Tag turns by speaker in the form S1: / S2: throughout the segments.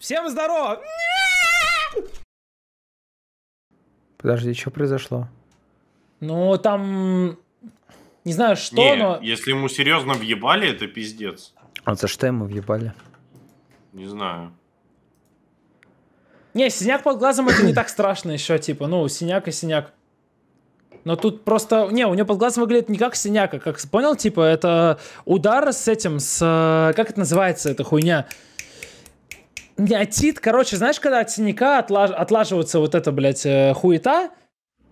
S1: Всем здорово! Подожди, что произошло? Ну, там... Не знаю, что, не, но...
S2: если ему серьезно въебали, это пиздец.
S1: А за что ему въебали?
S2: Не знаю.
S1: Не, синяк под глазом это не так страшно еще, типа, ну, синяк и синяк. Но тут просто... Не, у него под глазом выглядит не как синяк, а как... Понял, типа, это удар с этим, с... Э, как это называется, эта хуйня? Неотит, короче, знаешь, когда от синяка отлаж, отлаживается вот эта, блядь, э, хуета,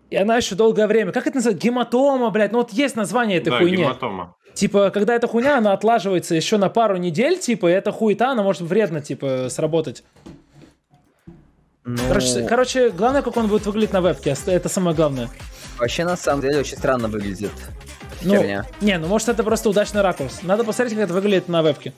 S1: и она еще долгое время. Как это называется? Гематома, блядь. Ну вот есть название этой да, хуйни. Гематома. Типа, когда эта хуйня, она отлаживается еще на пару недель, типа, и эта хуета, она может вредно, типа, сработать. Ну... Короче, короче, главное, как он будет выглядеть на вебке. А это самое главное. Вообще, на самом деле, очень странно выглядит ну, херня. Не, ну может это просто удачный ракурс. Надо посмотреть, как это выглядит на вебке.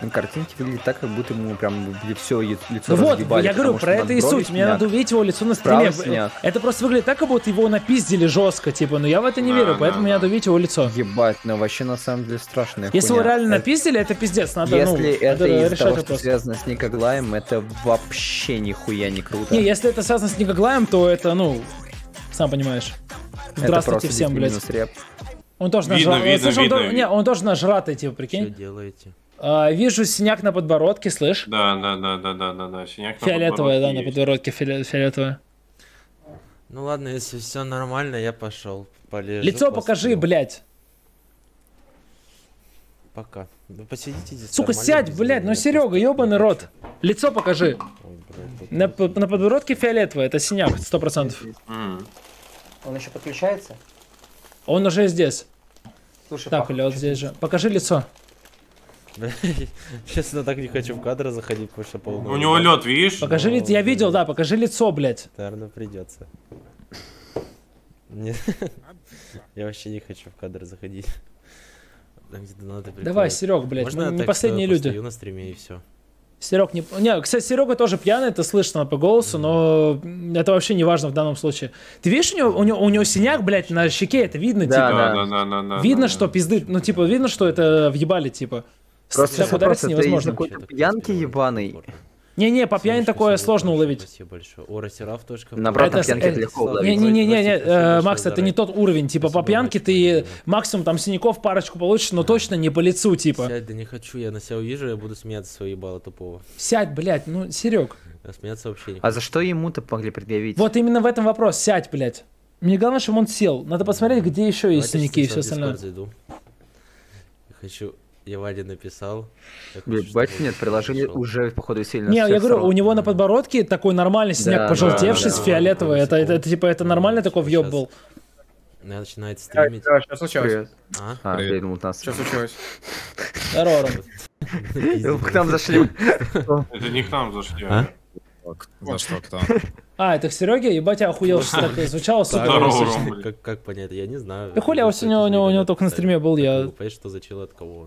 S1: На ну, картинке выглядит так, как будто ему прям все лицо ну Вот, я говорю, про это и суть. Сняк. Мне надо увидеть его лицо на стриме. Это просто выглядит так, как будто его напиздили жестко, типа, ну я в это не а, верю, а, поэтому а, мне
S3: надо увидеть его лицо. Ебать, ну вообще на самом деле страшная Если хуйня. его реально это...
S1: напиздили, это пиздец, надо, ну, если ну, это из-за того, что
S3: просто. связано с Никоглаем, это вообще нихуя не круто. Не,
S1: если это связано с Никоглаем, то это, ну, сам понимаешь. Здравствуйте всем, блядь. Реп. Он тоже видно, нажрал. Видно, Слышь, видно, он, видно. Не, он тоже нажратый, типа, прикинь. Что делаете? А, вижу синяк на подбородке, слышь?
S2: Да, да, да, да, да, да, да. Синяк фиолетовая, на да, на
S1: подбородке фиоле- фиолетовая.
S2: Ну ладно, если все нормально, я пошел. Полежу, Лицо посплю.
S1: покажи, блядь.
S2: Пока. Вы посидите здесь. Сука,
S1: сядь, блядь, ну Серега, ебаный рот. Лицо покажи. Ой, блядь, на, на подбородке фиолетовое, это синяк, сто процентов. Он еще подключается? Он уже здесь. Слушай, так, лед здесь же. Покажи лицо.
S2: Честно, так не хочу в кадры заходить, потому что полный. У него лед, видишь? Покажи ну, лицо. Я видел,
S1: да, покажи лицо, блядь.
S2: Наверное, придется. Нет. Я вообще не хочу в кадры заходить. Давай, Серег, блядь, мы не последние люди. на стриме и все.
S1: Серег не... Не, кстати, Серега тоже пьяный, это слышно по голосу, но это вообще не важно в данном случае. Ты видишь, у него, у него, у него синяк, блядь, на щеке, это видно, да, типа. Да, да, да, да, Видно, да, что да. пизды, ну, типа, видно, что это въебали, типа. Просто Сейчас удариться невозможно. Это какой-то пьянки ебаный. Не-не, по пьяни такое сложно большое, уловить. Спасибо большое. Ора Сераф. На обратном пьянке это легко уловить. Не-не-не, э, Макс, это не тот уровень. Типа по пьянке ты максимум там синяков парочку получишь, но точно не по лицу, типа. Сядь,
S2: да не хочу, я на себя увижу, я буду смеяться свои ебало тупого.
S1: Сядь, блядь, ну, Серег. А смеяться вообще не А за что ему-то могли предъявить? Вот именно в этом вопрос, сядь, блядь. Мне главное, чтобы он сел. Надо посмотреть, где еще есть синяки и все остальное.
S2: Хочу я Ваде написал. Ебать, нет, приложение уже, походу, сильно. Не, я говорю, у
S1: него на подбородке такой нормальный синяк, пожелтевший, да, да, фиолетовый. Это, это, типа, это нормально такой въеб был?
S2: Она начинает стримить. Да, что случилось? Привет. А, а Привет. нас. Что случилось?
S1: Здорово, Ром. К нам зашли. Это не к нам зашли. А? За что кто? А, это к Сереге? Ебать, я охуел, что так звучало, Как,
S2: понять, я не знаю. Да хули, у него, у него, у него только на стриме был, я... Понимаешь, что за чел от кого?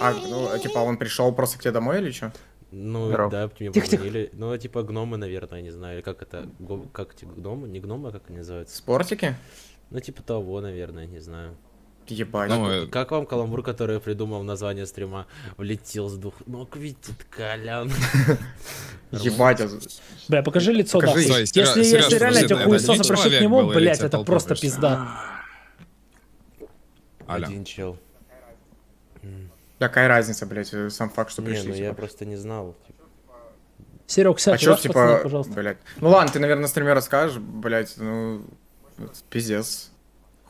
S4: А, ну, типа, он пришел просто к тебе домой или что? Ну, да, мне позвонили.
S2: Ну, типа гномы, наверное, не знаю, как это, как эти гномы, не гномы, а как они называются? Спортики? Ну, типа того, наверное, не знаю.
S4: Ебать. Ну, э, как
S2: вам каламбур, который придумал название стрима, влетел с двух ног, видит Колян?
S5: Ебать. А Бля, покажи лицо, да. Если реально тебя хуесоса прошить к нему, блять, это просто пизда.
S4: Один чел. Какая разница, блядь, э, сам факт, что пришли. Не, ну
S2: я просто не знал. Типа. Серег, а сядь, а чё, типа, пацаны, пожалуйста. Блядь.
S4: Ну ладно, ты, наверное, на стриме расскажешь, блядь, ну, пиздец.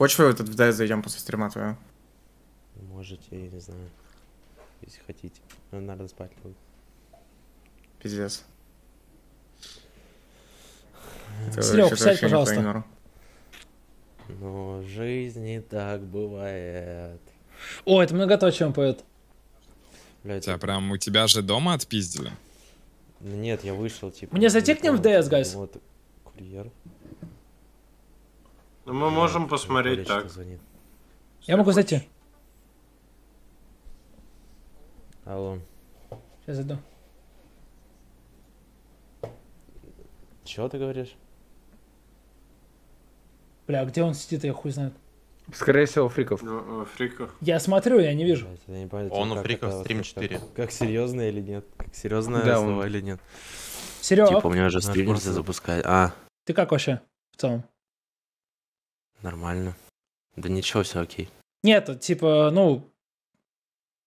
S4: Хочешь в этот ВДС зайдем после стрима твоего? Можете, я
S2: не знаю. Если хотите. Но надо спать будет. Пиздец. Серег, сядь, пожалуйста. Но жизнь не так бывает.
S4: О,
S1: это многоточие он поет.
S4: Блядь, тебя прям у тебя же дома отпиздили? Нет,
S1: я вышел, типа. Мне зайти к ним в ДС, гайс? Вот, курьер.
S2: Ну, мы можем э, посмотреть так. Звонит.
S1: Я могу зайти. Алло. Сейчас зайду.
S2: Чего ты говоришь?
S1: Бля, а где он сидит, я хуй знает.
S2: Скорее всего, у фриков. Ну, фриков.
S1: Я смотрю, я не вижу.
S2: Я не понял, он типа, у фриков стрим 4. Как, как серьезно или нет? Как серьезно да, он... или нет?
S1: Серега. Типа, у меня уже стрим нельзя
S2: запускать. А.
S1: Ты как вообще в целом?
S2: Нормально. Да ничего, все окей.
S1: Нет, типа, ну,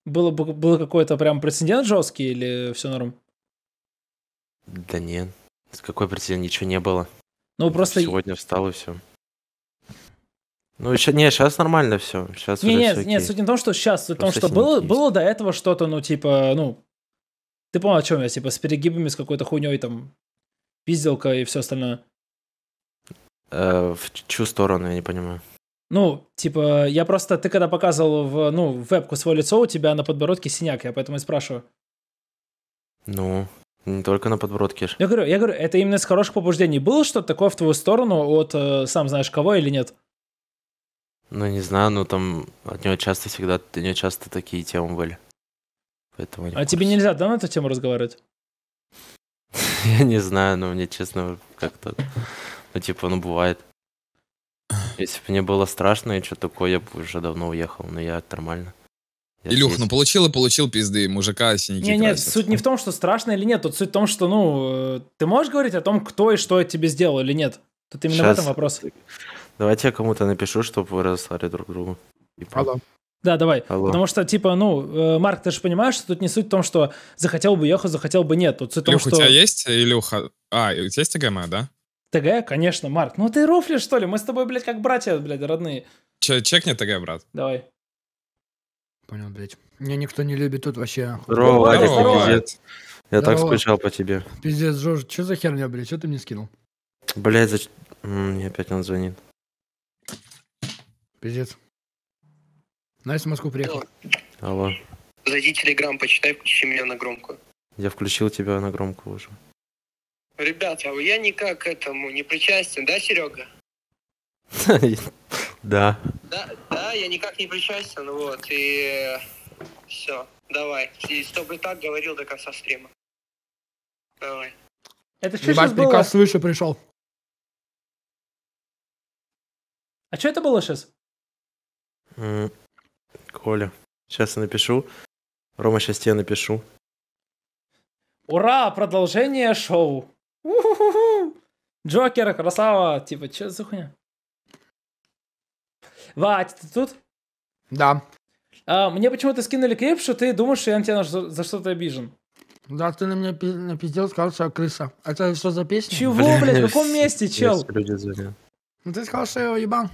S1: было бы было какой-то прям прецедент жесткий или все норм?
S2: Да нет. С Какой прецедент? Ничего не было. Ну просто. Сегодня встал и все. Ну, еще, не, сейчас нормально все. Сейчас не, нет, все нет, суть
S1: не в том, что сейчас, суть в том, что было, есть. было до этого что-то, ну, типа, ну, ты понял, о чем я, типа, с перегибами, с какой-то хуйней, там, пизделка и все остальное.
S2: Э, в чью сторону, я не понимаю.
S1: Ну, типа, я просто, ты когда показывал в, ну, в вебку свое лицо, у тебя на подбородке синяк, я поэтому и спрашиваю.
S2: Ну, не только на подбородке же.
S1: Я говорю, я говорю, это именно с хороших побуждений. Было что-то такое в твою сторону от, э, сам знаешь, кого или нет?
S2: Ну, не знаю, но ну, там от него часто всегда, от него часто такие темы были. Поэтому а
S1: тебе нельзя, да, на эту тему разговаривать?
S2: Я не знаю, но мне, честно, как-то... Ну, типа, ну, бывает. Если бы мне было страшно и что такое, я бы уже давно уехал, но я нормально. Я Илюх, здесь. ну получил и получил пизды, мужика синяки Не, нет,
S1: суть не в том, что страшно или нет, тут суть в том, что, ну, э, ты можешь говорить о том, кто и что тебе сделал или нет? Тут именно Сейчас. в этом вопрос.
S2: Давайте я кому-то напишу, чтобы вы разослали друг другу. И... Типа.
S1: Ага. Да, давай. Алло. Потому что, типа, ну, э, Марк, ты же понимаешь, что тут не суть в том, что захотел бы ехать, захотел бы нет. Тут суть в том, что... у тебя есть,
S4: э, Илюха? А, у тебя есть ТГМ, да?
S1: ТГ, конечно, Марк. Ну ты рофлишь, что ли? Мы с тобой, блядь, как братья, блядь, родные.
S4: Че, чекни ТГ, брат. Давай. Понял,
S3: блядь. Меня никто не любит тут вообще. Здорово, Вадик, пиздец.
S2: Я Здорово. так скучал по тебе.
S3: Пиздец, Жорж, что за херня, блядь? Что ты мне скинул?
S2: Блядь, за... Мне опять он звонит. Пиздец.
S3: Настя в Москву приехала. Алло. Зайди телеграм, почитай, включи меня на громкую.
S2: Я включил тебя на громкую уже.
S3: Ребята, а я никак к этому не причастен, да, Серега? Да. Да, да, я никак не причастен, вот, и э,
S1: все, давай. И чтобы так говорил до конца стрима. Давай. Это что сейчас было? приказ
S3: свыше пришел.
S1: А что это было сейчас?
S2: Коля. Сейчас я напишу. Рома, сейчас тебе напишу.
S1: Ура! Продолжение шоу! У-ху-ху-ху! Джокер, красава! Типа, что за хуйня? Вать, ты тут? Да. А, мне почему-то скинули клип, что ты думаешь, что я на тебя за что-то обижен. Да, ты на меня пи- напиздел, сказал, что я крыса. Это что за песня? Чего, блядь, в каком месте, чел?
S3: Ну ты сказал, что я
S1: его ебан.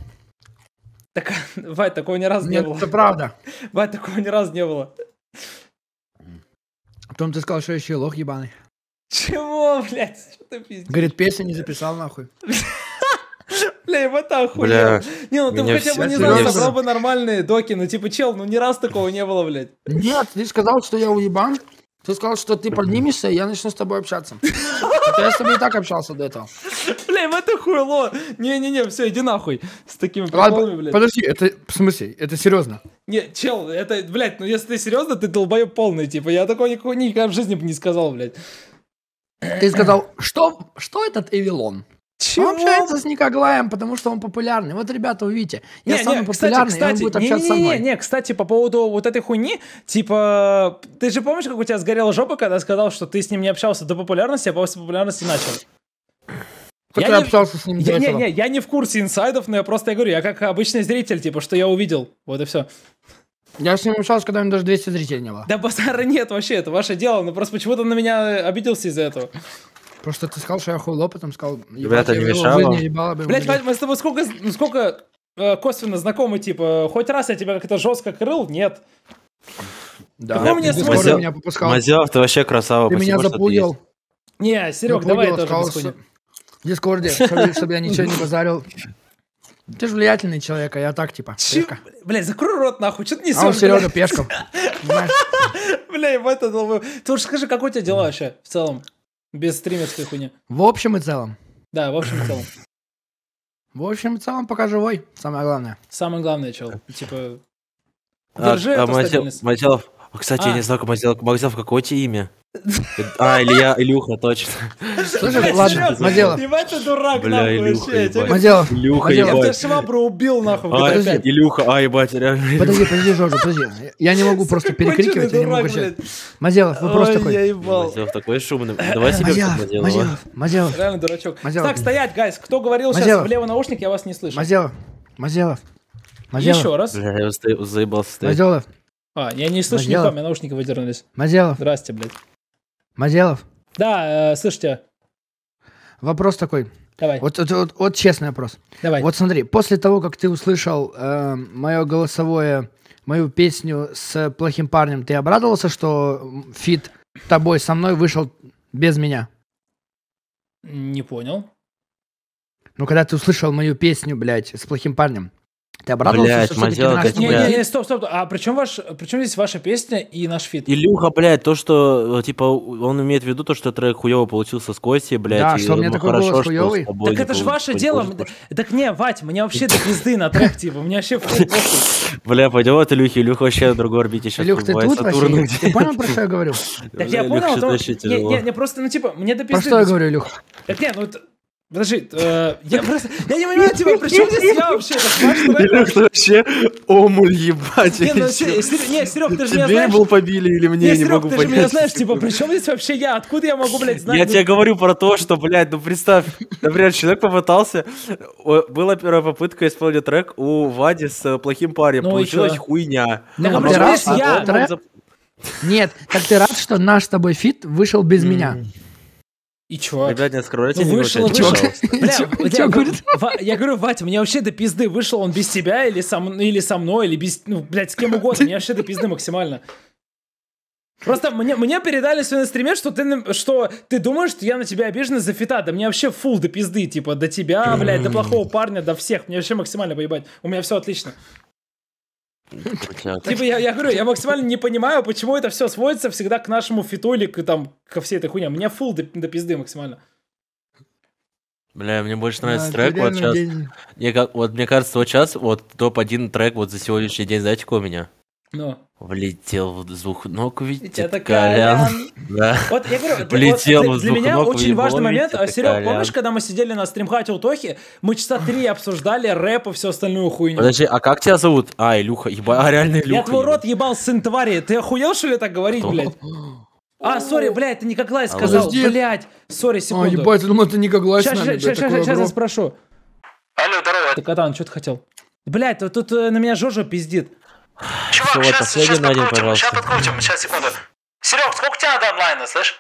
S1: Так, Вай, такого ни разу Нет, не было. это правда. Вай, такого ни разу не было.
S3: Потом ты сказал, что еще и лох ебаный.
S1: Чего, блядь? Что ты пиздишь? Говорит,
S3: песни не записал, нахуй.
S1: Бля, его так хуйня. Не, ну ты хотя бы не знал, собрал бы нормальные доки. Ну типа, чел, ну ни раз такого не было,
S3: блядь. Нет, ты сказал, что я уебан. Ты сказал, что ты поднимешься, и я начну с тобой общаться. я с тобой и так общался до этого
S1: блядь, вот это хуйло. Не-не-не, все, иди нахуй. С такими приколами, блядь. Подожди,
S3: это, в смысле, это серьезно?
S1: Не, чел, это, блядь, ну если ты серьезно, ты долбоеб полный, типа. Я такого никого никогда в жизни бы не сказал, блядь. Ты сказал, что, что этот Эвилон?
S3: Чего? Он общается с Никоглаем, потому что он популярный. Вот, ребята, увидите, я не, самый не, популярный, кстати, кстати, и он будет общаться не, не, со мной. Не,
S1: не, кстати, по поводу вот этой хуйни, типа, ты же помнишь, как у тебя сгорела жопа, когда сказал, что ты с ним не общался до популярности, а после популярности начал? Кто я не... общался
S3: с ним я, не, не,
S1: я не в курсе инсайдов, но я просто я говорю, я как обычный зритель, типа, что я увидел. Вот и все. Я с ним общался, когда у
S3: меня даже 200 зрителей не было.
S1: Да базара нет вообще, это ваше дело, но просто почему-то на меня э, обиделся из-за этого.
S3: Просто ты сказал, что я хуйло, потом сказал... Ребята, не мешало. Блять,
S1: мы с тобой сколько, ну, сколько э, косвенно знакомы, типа, хоть раз я тебя как-то жестко крыл? Нет.
S2: Да. Какой мне смысл? Мазилов, ты вообще красава. Ты меня запугал.
S1: Не, Серег, давай тоже
S3: в Дискорде, чтобы, чтобы я ничего не базарил. Ты же влиятельный человек, а я так, типа, Че? пешка.
S1: Бля, закрой рот нахуй, что ты несешь, А он Серега бля? пешком. Бля, его это долбаю. Ты уж скажи, как у тебя дела вообще в целом? Без стримерской хуйни. В общем и целом. Да, в общем и целом. В общем и целом
S3: пока живой, самое главное. Самое главное, чел. Типа, а, держи а, эту а, стабильность. Мачел, а, кстати, а. я не
S2: знаю, как Мазел, Мазел какое тебе имя? А, Илья, Илюха, точно.
S1: Слушай, ладно, Мазелов. Ебать ты дурак, Бля, Илюха, ебать. Мазелов. Илюха, ебать. Я тебя швабру убил, нахуй. А,
S2: Илюха, а, ебать, реально. Подожди,
S3: подожди, Жоржа, подожди. Я не могу
S1: просто перекрикивать,
S2: я не могу сейчас.
S1: Мазелов, вопрос такой. я ебал.
S2: Мазелов такой шумный. Давай себе Мазелов, Мазелов, Мазелов.
S1: Реально дурачок. Так, стоять, гайс. Кто говорил сейчас влево наушник, я вас не слышу. Мазелов, Мазелов. Еще
S2: раз. Бля, я заебался стоять. Мазелов,
S1: а, я не слышу никого, у меня наушники выдернулись. Мазелов. Здрасте, блядь. Мазелов. Да, э,
S3: слышите. Вопрос такой. Давай. Вот, вот, вот, вот честный вопрос. Давай. Вот смотри, после того, как ты услышал э, мое голосовое, мою песню с плохим парнем, ты обрадовался, что фит тобой со мной вышел без меня?
S1: Не понял.
S3: Ну, когда ты услышал мою песню, блядь, с плохим парнем, ты обрадовался, блядь, что Мазел, это не,
S1: не, не, стоп, стоп, а при чем, ваш, при чем здесь ваша песня и наш фит? Илюха,
S2: блядь, то, что, э, типа, он имеет в виду то, что трек хуево получился с Костей, блядь. Да, и, что у меня ну, такой хорошо, голос хуёвый. Так это же ваше типа, дело.
S1: Так не, Вать, мне вообще до пизды на трек, типа, у меня вообще...
S2: Бля, пойдем от Илюхи, Илюха вообще на другой орбите сейчас. Илюх, ты тут
S1: вообще? Ты понял, про что я говорю? Так я понял, что не, не, просто, ну, типа, мне до пизды... Про что я говорю, Илюх? Так не, ну, Подожди, э, я просто... Я не понимаю типа, при чем здесь я вообще?
S5: Илюх, ты вообще омуль ебать. Не, ну,
S1: Серег, не, Серег, ты же меня знаешь... был
S5: побили или мне, не могу понять. ты же меня
S1: знаешь, типа, при чем здесь вообще я? Откуда я могу, блядь, знать? Я тебе
S2: говорю про то, что, блядь, ну представь, например, человек попытался... Была первая попытка исполнить трек у Вади с э, плохим парнем. Ну Получилась хуйня. Ну, а я...
S3: Нет, так ты рад, что наш с тобой фит вышел без меня.
S1: И чё?
S2: Ребят, не скрывайте,
S5: ну, вышел, не вышел.
S1: Бля, я, говорит? я говорю, Вать, мне вообще до пизды вышел он без тебя или со, или со мной, или без, ну, блядь, с кем угодно. Мне вообще до пизды максимально. Просто мне, мне передали сегодня на стриме, что ты, что ты думаешь, что я на тебя обижен за фита. Да мне вообще фул до пизды, типа, до тебя, блядь, до плохого парня, до всех. Мне вообще максимально поебать. У меня все отлично. Типа, я, я говорю, я максимально не понимаю, почему это все сводится всегда к нашему фиту или к, там, ко всей этой хуйне. Мне фул до, до пизды максимально.
S2: Бля, мне больше нравится а, трек вот сейчас. Мне, вот, мне кажется, вот сейчас вот топ-1 трек вот за сегодняшний день, знаете, у меня? Но. Ну. Влетел в двух ног, видите, это Колян. Да. Вот я говорю, это, Влетел вот, для, для меня очень важный момент. А Серега, помнишь,
S1: когда мы сидели на стримхате у Тохи, мы часа три обсуждали рэп и всю остальную хуйню. Подожди,
S2: а как тебя зовут? А, Илюха, еба... а реально Илюха. Я твой
S1: рот ебал, сын твари. Ты охуел, что ли, так говорить, блядь? А, сори, блядь, это не как Лай а, сказал, Подожди. блядь. Сори, а, секунду. А, ебать, я ну, думал, это не как Лай Сейчас, сейчас, сейчас я спрошу. Алло, здорово. Ты, Катан, что ты хотел? Блядь, тут э, на меня Жожа пиздит. Чувак, Всего, сейчас, последний сейчас подкрутим, пожалуйста. сейчас подкрутим, сейчас, секунду. Серег, сколько у тебя до онлайна, слышь?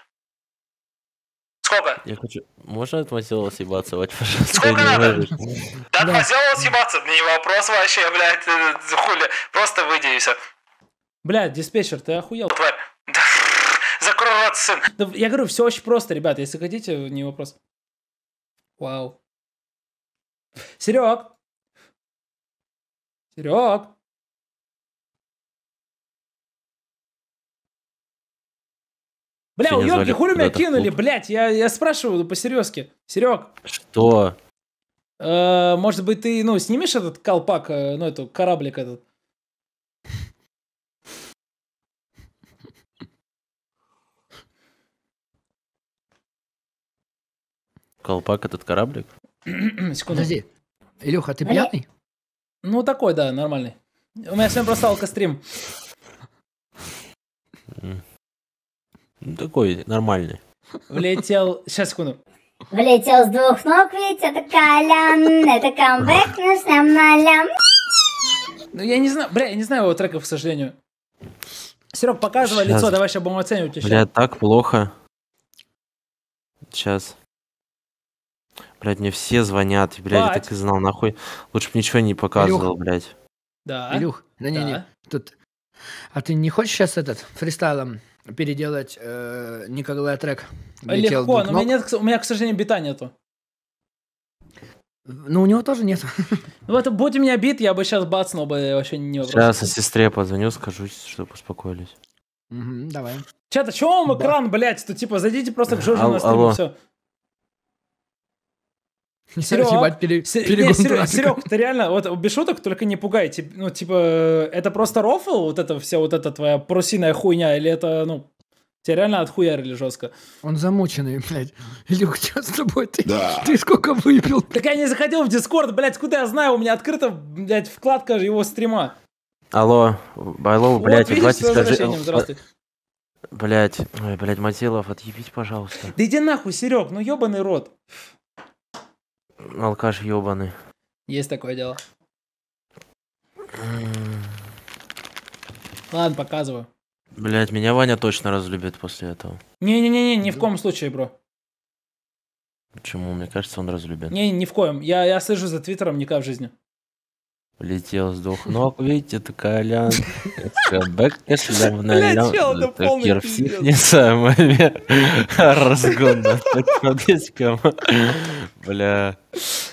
S1: Сколько?
S2: Я хочу... Можно от Мазела съебаться, Вать, пожалуйста? Сколько надо?
S1: Да, от Мазела съебаться, не вопрос вообще, блядь, э, хули. Просто выйди и все. Блядь, диспетчер, ты охуел? Тварь. Да, закрой рот, сын. Я говорю, все очень просто, ребят, если хотите, не вопрос. Вау. Серег! Серег! Бля, у Йорки хули меня кинули, блядь, я, я спрашиваю по-серьезки. Серег.
S2: Что?
S1: Э, может быть, ты, ну, снимешь этот колпак, э, ну, эту кораблик этот?
S2: Колпак этот кораблик?
S1: Секунду. Подожди. Илюха, ты пьяный? Ну, такой, да, нормальный. У меня сегодня просто алкострим.
S2: Ну, такой нормальный.
S1: Влетел... Сейчас, секунду. Влетел с двух ног, ведь это колям, это камбэк наш нам налям. Ну, я не знаю, бля, я не знаю его треков, к сожалению. Серег, показывай сейчас. лицо, давай сейчас будем оценивать еще. Бля,
S2: так плохо. Сейчас. Блядь, мне все звонят, блядь, я так и знал, нахуй. Лучше бы ничего не показывал, Илюх. блядь.
S1: Да.
S4: Илюх,
S3: да не-не, да. тут... А ты не хочешь сейчас этот, фристайлом переделать э, Николая трек. Легко, но у меня,
S1: нет, у меня, к сожалению, бита нету. Ну, у него тоже нет. Ну, это будь у меня бит, я бы сейчас бацнул бы вообще не вопрос.
S2: Сейчас сестре позвоню, скажу, чтобы успокоились.
S1: Угу, давай. Чата, чего вам да. экран, блядь? Тут типа зайдите просто к Жоржу а, на стрим все.
S2: Серег, Ебать, пере... Сер... не, Серег, Серег,
S1: ты реально, вот без шуток, только не пугайте. Ну, типа, это просто рофл, вот это вся вот эта твоя парусиная хуйня, или это, ну, Тебя реально отхуярили жестко.
S3: Он замученный, блядь.
S2: Илюх, что с тобой? Ты, да.
S1: ты сколько выпил? Так я не заходил в Дискорд, блядь, куда я знаю, у меня открыта, блядь, вкладка его стрима.
S2: Алло, алло, блядь, вот, видишь, Владик, скажи... Блядь, ой, блядь, Мазилов, отъебись, пожалуйста.
S1: Да иди нахуй, Серег, ну ебаный рот.
S2: Алкаш ебаный.
S1: Есть такое дело. Ладно, показываю.
S2: Блять, меня Ваня точно разлюбит после этого.
S1: Не-не-не, ни в коем случае, бро.
S2: Почему? Мне кажется, он разлюбит.
S1: Не, ни в коем. Я, я слежу за твиттером никак в жизни.
S2: Летел с двух ног, видите, такая Колян. Бэк, если а на Лян, не самое разгон, так подъездь Бля.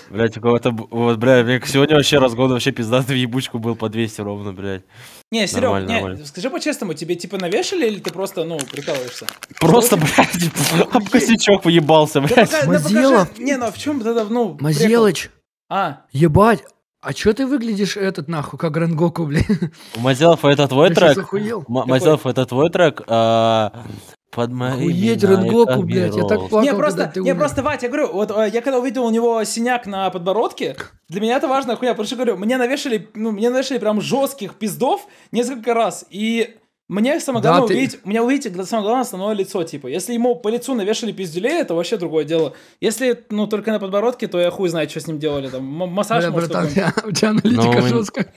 S2: Блять, у кого-то... Вот, бля, сегодня вообще разгон вообще пиздатый в ебучку был по 200 ровно, блядь. Не, Серег, нормально, не, нормально.
S1: скажи по-честному, тебе типа навешали или ты просто, ну, прикалываешься?
S2: Просто, блядь, типа, об косячок
S3: уебался, блядь. Да,
S1: Мазела. не, ну а в чем тогда, ну, Мазелыч. А.
S3: Ебать. А чё ты выглядишь этот нахуй, как Грангоку, блин?
S2: Мазелов, это твой трек? Мазелов, это твой трек? под моими Уедь Ренгоку, блядь, я так плакал, не, просто,
S1: не, умер. просто, Ватя, я говорю, вот э, я когда увидел у него синяк на подбородке, для меня это важная хуйня, потому что, говорю, мне навешали, ну, мне навешали прям жестких пиздов несколько раз, и мне самое главное да, увидеть, ты... меня увидите, самое главное основное лицо, типа. Если ему по лицу навешали пиздюлей, это вообще другое дело. Если, ну, только на подбородке, то я хуй знает, что с ним делали, там, массаж, Бля, может, братан, я, у тебя аналитика Но... Ну, жесткая.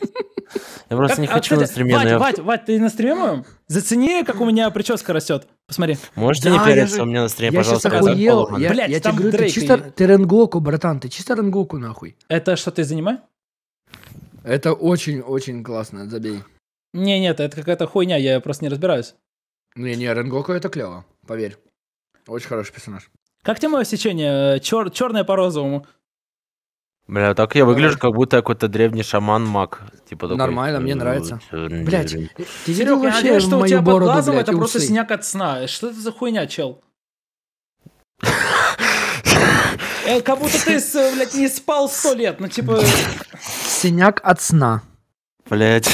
S1: Я просто как, не а, хочу кстати, на стриме. Вать, я... Вать, Вать, ты на стриме моем? Зацени, как у меня прическа растет. Посмотри. Можете да, не переться же... у меня на стриме, я пожалуйста? Сейчас охуел. Я, я, Блядь, я тебе говорю, ты чисто... И...
S3: Ты Ренгоку, братан, ты чисто Ренгоку, нахуй.
S1: Это что, ты занимаешь? Это очень-очень классно, забей. Не, нет, это какая-то хуйня, я просто не разбираюсь. Не, не, Ренгоку это клево, поверь. Очень хороший персонаж. Как тебе мое сечение? Э, Чер, черное по розовому.
S2: Бля, так я выгляжу, как будто я какой-то древний шаман-маг. Типа такой, Нормально, мне нравится. Блять,
S3: ты Серега, вообще я что у тебя бороду, под глазом блядь, это просто синяк
S1: от сна. Э, что это за хуйня, чел? Э, как будто ты, блядь, не спал сто лет. Ну, типа...
S3: Синяк от сна. Блять.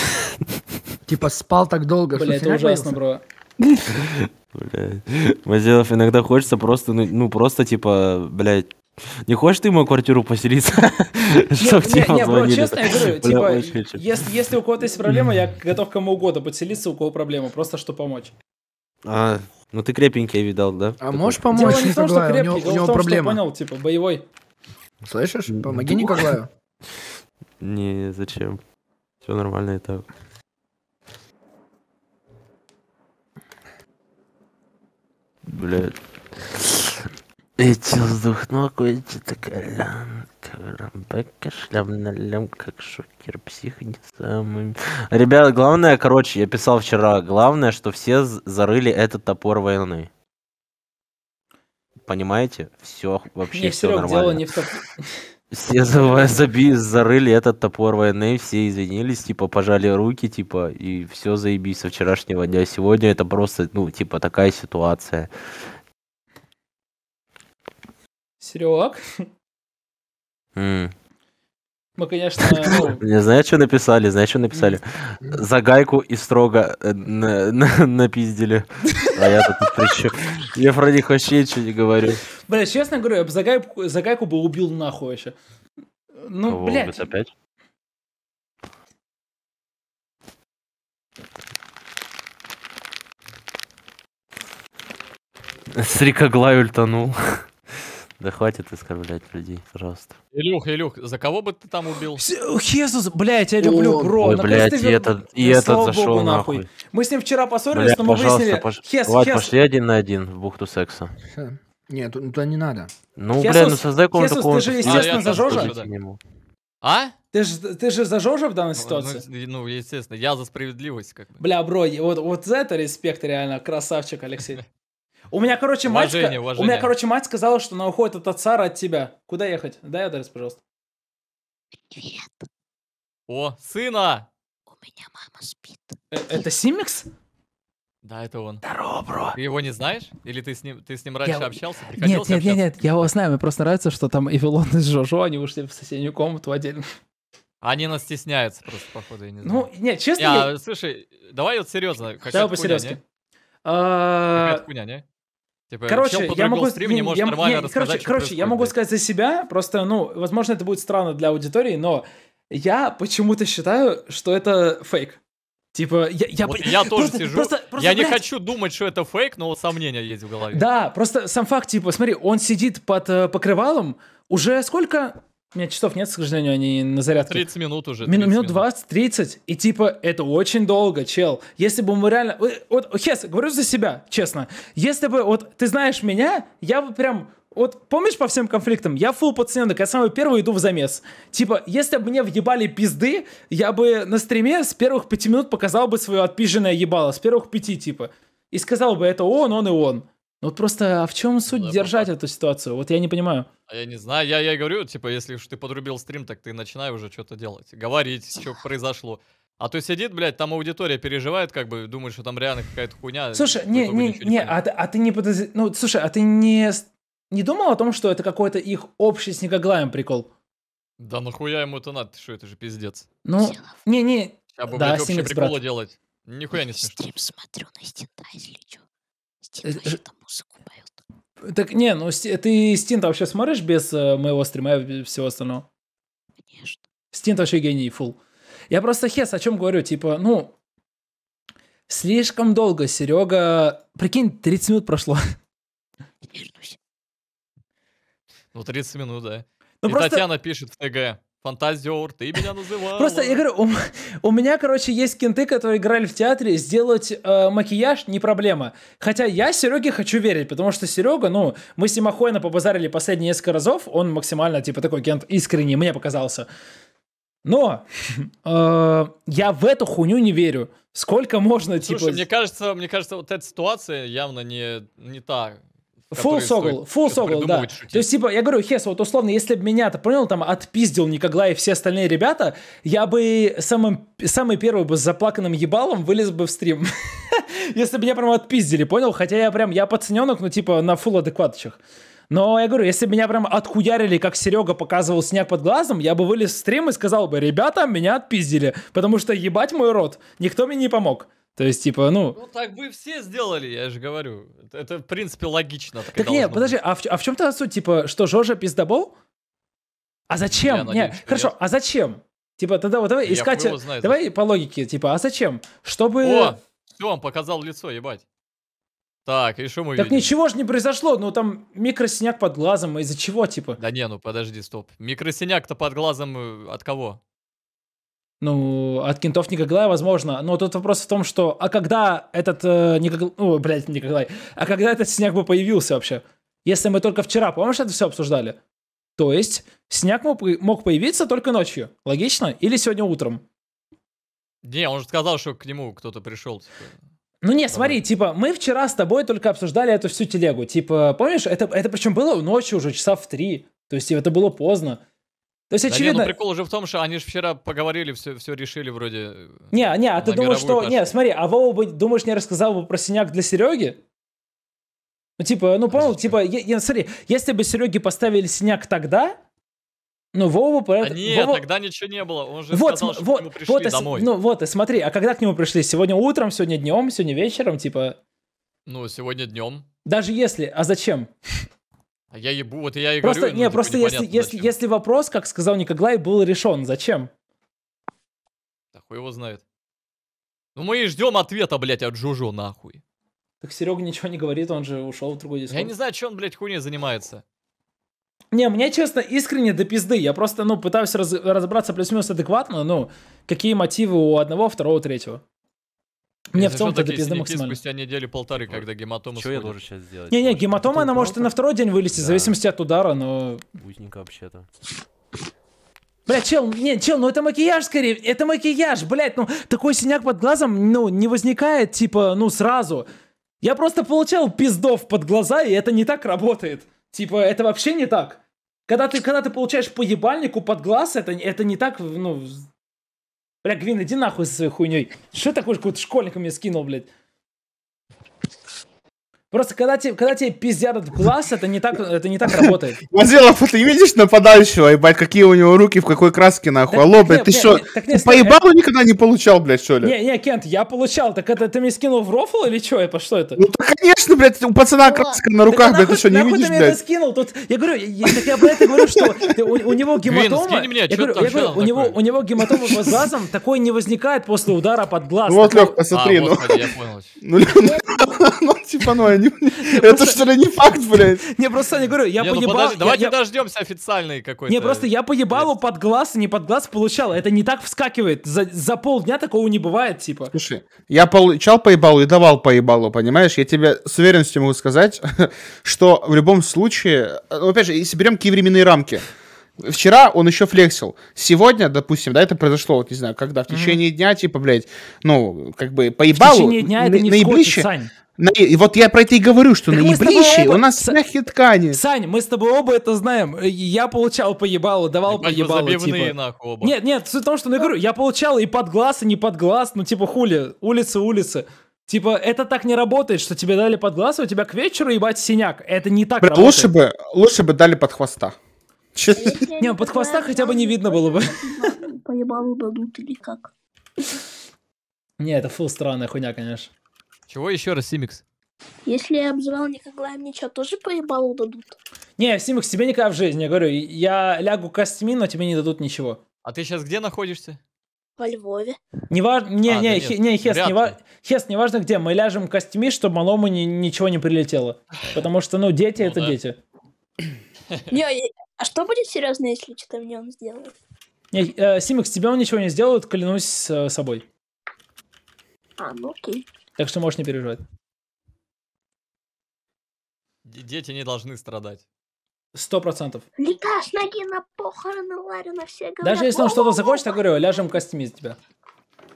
S3: Типа спал так долго, Бля, что это
S1: ужасно, бро.
S2: Мазелов иногда хочется просто, ну, ну, просто типа, блядь, не хочешь ты в мою квартиру поселиться? Чтоб тебе бро, честно, я говорю, типа,
S1: если у кого-то есть проблема, я готов кому угодно поселиться у кого проблема, просто чтобы помочь.
S2: А, ну ты крепенький видал, да?
S1: А
S3: можешь помочь? Дело не в том, что крепкий, у него проблема. понял,
S1: типа, боевой. Слышишь? Помоги ну. Николаю.
S2: Не, зачем? Все нормально и так. блядь. Эти вздохнул, эти такая Рамбека, на лям, как шокер, псих не самый. Ребята, главное, короче, я писал вчера, главное, что все зарыли этот топор войны. Понимаете? Все вообще не, все Серег, нормально. Дело не в топ... Все за, заби, зарыли этот топор войны, все извинились, типа, пожали руки, типа, и все заебись со вчерашнего дня. Сегодня это просто, ну, типа, такая ситуация.
S1: Серег? Мы, конечно... Ну,
S2: ну, не знаю, что написали, знаешь, что написали. За гайку и строго э, напиздили. А я тут при Я про них вообще ничего не говорю.
S1: Бля, честно говорю, я бы за гайку, за гайку бы убил нахуй вообще. Ну, блядь.
S2: опять? Срикоглай ультанул. Да хватит оскорблять людей, пожалуйста.
S4: Илюх, Илюх, за кого бы ты там убил? Хесус, блядь, я люблю, бро.
S1: Ой, блядь, и
S2: этот, и этот зашел нахуй. Мы с ним вчера поссорились, но мы выяснили... Хес, Хес. пошли один на один в бухту секса.
S3: Нет, ну туда не надо. Ну, блядь, ну создай комнату Хесус, ты же, естественно, зажжешь?
S4: А? Ты же, ты же за Жожа в данной ну, ситуации? Ну, ну, естественно, я за справедливость. Как бы. Бля, бро, вот, вот за
S1: это респект реально, красавчик, Алексей. У меня, короче, мать... Уважение, У меня, короче, мать сказала, что она уходит от отца от тебя. Куда ехать? Дай адрес, пожалуйста.
S4: Привет. О, сына! У меня мама спит. Э
S1: это Симикс?
S4: Да, это он. Здорово, бро. Ты его не знаешь? Или ты с ним, ты с ним раньше я... общался? Нет, нет, общаться? нет,
S1: нет, я его знаю. Мне просто нравится, что там Эвелон и Жожо, они ушли в соседнюю комнату отдельно.
S4: Они нас стесняются просто, походу, я не ну, знаю. Ну, нет, честно... Не, я... Слушай, давай вот серьезно. Давай по-серьезки. Какая-то хуйня, не? Типа, короче, я могу, стрим, не, не я, нормально я, короче, короче я могу
S1: сказать за себя, просто, ну, возможно, это будет странно для аудитории, но
S4: я почему-то считаю, что это фейк. Типа, я, я, вот я тоже просто, сижу. Просто, просто, я блядь. не хочу думать, что это фейк, но сомнения есть в голове. Да, просто
S1: сам факт, типа, смотри, он сидит под э, покрывалом уже сколько? У меня часов нет, к сожалению, они на зарядке. 30 минут уже. 30 минут 20, 30. И типа, это очень долго, чел. Если бы мы реально... Вот, Хес, говорю за себя, честно. Если бы, вот, ты знаешь меня, я бы прям... Вот помнишь по всем конфликтам? Я фул пациенток, я самый первый иду в замес. Типа, если бы мне въебали пизды, я бы на стриме с первых пяти минут показал бы свое отпиженное ебало. С первых пяти, типа. И сказал бы, это он, он и он. Ну вот просто, а в чем суть да, ну, держать эту ситуацию? Вот я не понимаю.
S4: А я не знаю, я, я говорю, типа, если уж ты подрубил стрим, так ты начинай уже что-то делать, говорить, что произошло. А то сидит, блядь, там аудитория переживает, как бы, думает, что там реально какая-то хуйня. Слушай,
S1: не, не, не, не а, а ты не подоз... ну, слушай, а ты не, не думал о том, что это какой-то их общий снегоглаем прикол?
S4: Да нахуя ему это надо, что, это же пиздец.
S1: Ну, не, не, Сейчас бы, да, блядь, общие приколы
S4: брат. делать. Нихуя не смешно. Стрим смотрю на стенда, если
S1: Стинт э, э, музыку поет. Так не, ну ты Стинт вообще смотришь без э, моего стрима и всего остального? Конечно. Стинт вообще гений, фул. Я просто хес, о чем говорю, типа, ну, слишком долго, Серега. Прикинь, 30 минут прошло.
S4: Ну, 30 минут, да. Ну, и просто... Татьяна пишет в ТГ. Фантазер, ты меня называл.
S1: Просто, я говорю, у, у меня, короче, есть кенты, которые играли в театре. Сделать э, макияж не проблема. Хотя я Сереге хочу верить, потому что Серега, ну, мы с ним охуенно побазарили последние несколько разов. Он максимально, типа, такой кент искренний, мне показался. Но э, я в эту хуйню не верю. Сколько можно, типа, Слушай, типа... мне
S4: кажется, мне кажется, вот эта ситуация явно не, не та,
S1: Full Sogol, Full Sogol, да. Шутить. То есть, типа, я говорю, Хес, вот условно, если бы меня, ты понял, там, отпиздил Никоглай и все остальные ребята, я бы самым, самый первый бы с заплаканным ебалом вылез бы в стрим. если бы меня прям отпиздили, понял? Хотя я прям, я пацаненок, но ну, типа, на фул адекватчих. Но я говорю, если бы меня прям отхуярили, как Серега показывал снег под глазом, я бы вылез в стрим и сказал бы, ребята, меня отпиздили, потому что ебать мой рот, никто мне не помог. То есть, типа, ну... Ну,
S4: так вы все сделали, я же говорю. Это, в принципе, логично. Так, так
S1: нет, подожди, а в, а в чем тогда суть? Типа, что, Жоржа пиздобол? А зачем? Не, надеюсь, нет, хорошо, нет. а зачем? Типа, тогда вот давай искать... Знаю, давай это. по логике, типа, а зачем? Чтобы... О,
S4: все, он показал лицо, ебать. Так, и что мы Так видим? ничего же
S1: не произошло, ну там микросиняк под
S4: глазом, из-за чего, типа? Да не, ну подожди, стоп. Микросиняк-то под глазом э, от кого?
S1: ну, от кентов Николая, возможно. Но тут вопрос в том, что, а когда этот, э, Николай, ну, блядь, Николай, а когда этот снег бы появился вообще? Если мы только вчера, помнишь, это все обсуждали? То есть, снег мог, появиться только ночью, логично? Или сегодня утром?
S4: Не, он же сказал, что к нему кто-то пришел. Типа.
S1: Ну не, смотри, типа, мы вчера с тобой только обсуждали эту всю телегу. Типа, помнишь, это, это причем было ночью уже, часа в три. То есть это было поздно.
S4: То есть, да очевидно... Не, ну, прикол уже в том, что они же вчера поговорили, все, все решили вроде... Э,
S1: не, не, а ты думаешь, что... Пошли. Не, смотри, а Вова бы, думаешь, не рассказал бы про синяк для Сереги? Ну, типа, ну, понял, а типа, я, я, смотри, если бы Сереге поставили синяк тогда, ну, Вова... А нет, Вова...
S4: тогда ничего не было, он же вот, сказал, что вот, к нему пришли вот, домой. Ну,
S1: вот, и смотри, а когда к нему пришли? Сегодня утром, сегодня днем, сегодня вечером, типа...
S4: Ну, сегодня днем.
S1: Даже если, а зачем?
S4: я ебу, вот я и просто, говорю. Не, ну, типа, просто если,
S1: если, если вопрос, как сказал Никоглай, был решен, зачем?
S4: Да хуй его знает. Ну мы и ждем ответа, блядь, от Жужо, нахуй.
S1: Так Серега ничего не говорит, он же ушел в другой дискорд. Я не
S4: знаю, чем он, блядь, хуйня занимается.
S1: Не, мне, честно, искренне до пизды. Я просто, ну, пытаюсь раз- разобраться плюс-минус адекватно, ну, какие мотивы у одного, второго, третьего.
S4: Мне в целом-то до пизды максимально. спустя неделю полторы, когда гематома Что я должен сейчас сделать? Не-не, гематома,
S1: она может и на второй день вылезти, в зависимости от удара, но...
S4: Узненько вообще-то.
S1: Бля, чел, не, чел, ну это макияж скорее, это макияж, блядь, ну такой синяк под глазом, ну, не возникает, типа, ну, сразу. Я просто получал пиздов под глаза, и это не так работает. Типа, это вообще не так. Когда ты, когда ты получаешь поебальнику под глаз, это, это не так, ну, Бля, Гвин, иди нахуй со своей хуйней. Что такой какой-то школьник мне скинул, блядь? Просто когда тебе, когда тебе пиздят от глаз, это не так, это не так работает.
S5: Мазилов, ты видишь нападающего, ебать, какие у него руки, в какой краске, нахуй. Алло, а блядь, ты что, ты никогда не получал, блядь, что ли? Не,
S1: не, Кент, я получал. Так это ты мне скинул в рофл или что? Это
S5: что это? Ну, конечно, блядь, у пацана краска на руках, блядь, ты что, не видишь, блядь? ты
S1: скинул? Тут, я говорю, я про говорю, что у него гематома... Я говорю, у него гематома под глазом такой не возникает после удара под глаз. Вот, Лёх, посмотри, а, ну. Ну, ну. Ну, типа, ну, Это что ли не факт, блядь? Не, просто не говорю, я ну поебал... Давайте
S4: дождемся официальной какой-то... Не, просто я
S1: поебал под глаз и не под глаз получал. Это не так вскакивает. За полдня такого не бывает, типа. Слушай,
S5: я получал поебалу и давал поебалу, понимаешь? Я тебе с уверенностью могу сказать, что в любом случае... Э, ну, опять же, если берем какие временные рамки. Вчера он еще флексил. Сегодня, допустим, да, это произошло, вот не знаю, когда, в течение mm-hmm. дня, типа, блядь, ну, как бы поебалу. В течение дня это не наиблизче... Скотч, Сань. На, и вот я про это и говорю, что так наебрище оба... у нас С... мягкие ткани. Сань, мы с тобой
S1: оба это знаем. Э, я получал поебалу, давал поебалу. Типа. Нет, нет, суть в том, что ну, я говорю, я получал и под глаз, и не под глаз, ну типа хули, улица, улица. Типа, это так не работает, что тебе дали под глаз, а у тебя к вечеру ебать синяк. Это не так Бля, работает. Лучше бы,
S5: лучше бы дали под хвоста. Не, ну, под хвоста хотя
S1: бы не видно было бы. Поебалу
S3: дадут или как?
S1: Не, это фул странная хуйня, конечно. Чего еще раз, Симикс?
S3: Если я обзывал Николая, мне что, тоже поебалу дадут?
S1: Не, Симикс, тебе никогда в жизни, я говорю, я лягу костями, но тебе не дадут ничего.
S4: А ты сейчас где находишься?
S1: Во Львове. Не важно, не, а, не, да хе, не, Хес, не, ва... Хес, не важно где, мы ляжем костями, чтобы малому ни, ничего не прилетело. Потому что, ну, дети ну, это да. дети. Не,
S3: а что будет серьезно, если что-то мне он сделает?
S1: Не, э, Симикс, тебе он ничего не сделает, клянусь э, собой.
S4: А, ну окей.
S1: Так что можешь не переживать.
S4: Дети не должны страдать. Сто процентов.
S3: Летаешь ноги на похороны Ларина, все говорят. Даже если он что-то
S4: захочет, я
S1: говорю, ляжем костями из тебя.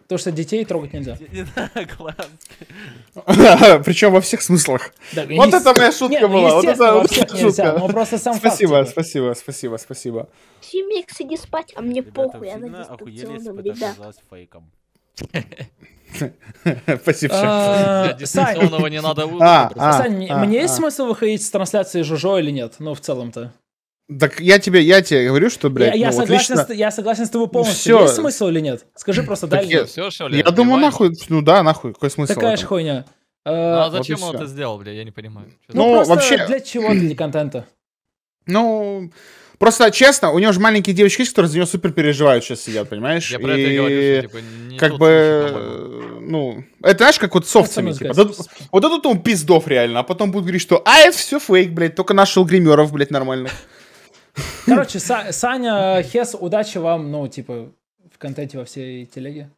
S1: То, что детей трогать нельзя.
S5: Причем во всех смыслах. Вот это
S1: моя шутка была. Вот это шутка.
S5: Спасибо, спасибо, спасибо, спасибо.
S3: Семикс, иди спать, а мне похуй, я на дистанционном,
S2: ребят.
S5: Спасибо. А,
S2: дистанционного
S1: не надо а, а, Сань, мне есть смысл выходить с трансляции Жужо или нет? Ну, в целом-то.
S5: Так я тебе, я тебе говорю, что, блядь, я, ну, я, согласен, лично... с,
S1: я согласен с тобой полностью. Все. Есть
S5: смысл или нет? Скажи просто, да нет все, что ли? Я думаю, нахуй, ну да, нахуй, какой смысл Такая же хуйня.
S4: Ну, э, а зачем вот он это сделал, бля, я не понимаю. Ну, ну вообще... для чего, для
S1: контента?
S5: Ну, Просто, честно, у него же маленькие девочки которые за него супер переживают сейчас сидят, понимаешь? Я и... это и говорю, что, типа, не Как бы, случай, ну... Это, знаешь, как вот софтами, типа. Дадут, вот дадут ему пиздов реально, а потом будут говорить, что а, это все фейк, блядь, только нашел гримеров, блядь, нормальных.
S1: Короче, Саня, Хес, удачи вам, ну, типа, в контенте во всей телеге.